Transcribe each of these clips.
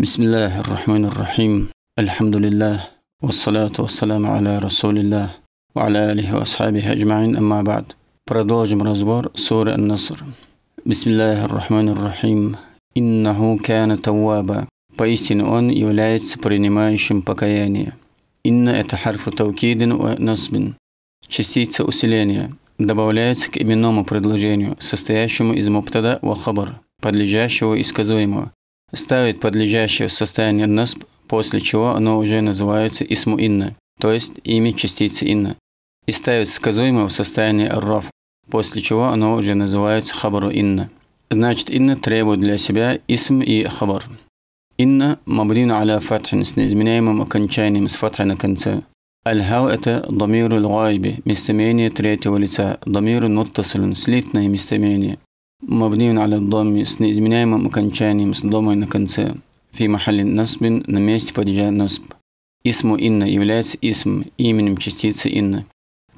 بسم الله الرحمن الرحيم الحمد لله والصلاة والسلام على رسول الله وعلى آله وأصحابه أجمعين أما بعد продолжим разбор سورة النصر بسم الله الرحمن الرحيم إنه كان توابا поистине он является принимающим покаяние إن أتحرف توكيد ونصب частица усиления добавляется к именному предложению состоящему из مبتدأ وخبر подлежащего и сказуемого ставит подлежащее в состояние нас, после чего оно уже называется исму инна, то есть имя частицы инна, и ставит сказуемое в состояние ров, после чего оно уже называется хабару инна. Значит, инна требует для себя исм и хабар. Инна мабрина аля фатхин с неизменяемым окончанием с фатха на конце. Аль-хау – это дамиру лгайби, местоимение третьего лица, дамиру муттасалун, слитное местоимение, مبني على الضم с неизменяемым окончанием с домой на конце. фи махали نصب на месте падежа نصب. Исму инна является исм, именем частицы инна.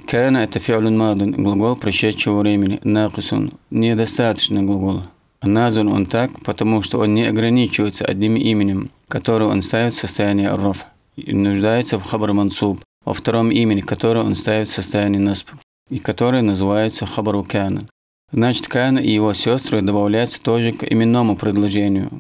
Кана – это фиалун мадун, глагол прошедшего времени, накусун, недостаточный глагол. Назван он так, потому что он не ограничивается одним именем, которое он ставит в состоянии арроф, нуждается в хабар мансуб, во втором имени, которое он ставит в состоянии насп, и которое называется хабару кана. Значит, Каин и его сестры добавляются тоже к именному предложению.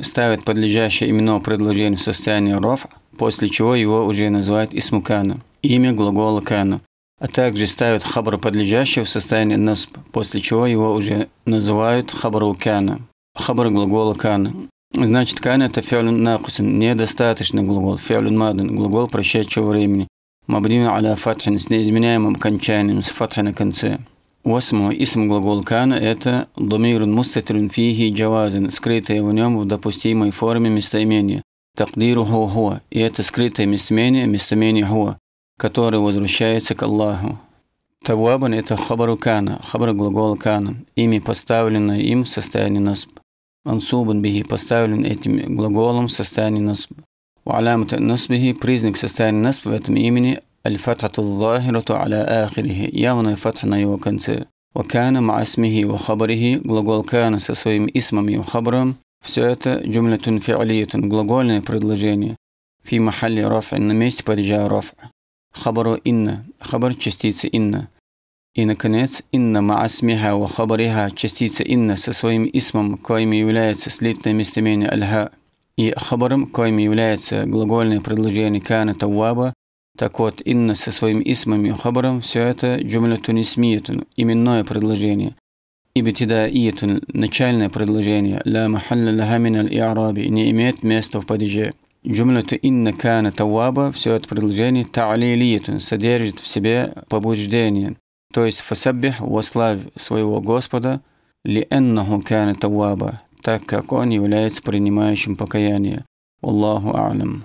Ставят подлежащее именному предложению в состояние ров, после чего его уже называют исмукана, имя глагола кана, а также ставят хабр подлежащего в состояние насп, после чего его уже называют хабру кана, хабр глагола кана. Значит, кан это фиалюн накусин, недостаточный глагол, фиалюн мадан, глагол прошедшего времени, мабдин аля фатхин с неизменяемым кончанием, с фатхи на конце. Восьмое. Исм глагол «кана» – это «домирун мустатрин фиги джавазин», скрытое в нем в допустимой форме местоимение. «Такдиру хо хо» – и это скрытое местоимение, местоимение «хо», которое возвращается к Аллаху. Тавуабан – это хабару кана, хабар глагол кана, имя, поставленное им в состоянии нас Мансубан бихи поставлен этим глаголом в состоянии нас насб. Уалямата насбихи – признак состояния нас в этом имени الفتحة الظاهرة على آخره явная فتح на его конце. وكان مع اسمه وخبره глагол كان со своим اسمом и خبرом все это جملة فعلية глагольное предложение في محل رفع на месте падежа رفع خبر إن خبر частицы إن И, наконец, «Инна маасмиха ва хабариха» частица «Инна» со своим исмом, коим является слитное местоимение «Альха», и «Хабаром», коим является глагольное предложение «Кана Тауаба», Так вот, «инна» со своим «исмом» «хабаром» – все это «джумлятун исмиятун» – именное предложение. «Ибтидаиятун» – начальное предложение. «Ла махалля лаха миналь иараби» – не имеет места в падеже. Джумляту «инна кана таваба» – все это предложение «та'алилиятун» – содержит в себе побуждение. То есть «фасаббих» – «вославь своего Господа» ли эннаху кана таваба» – так как он является принимающим покаяние. Аллаху Алям.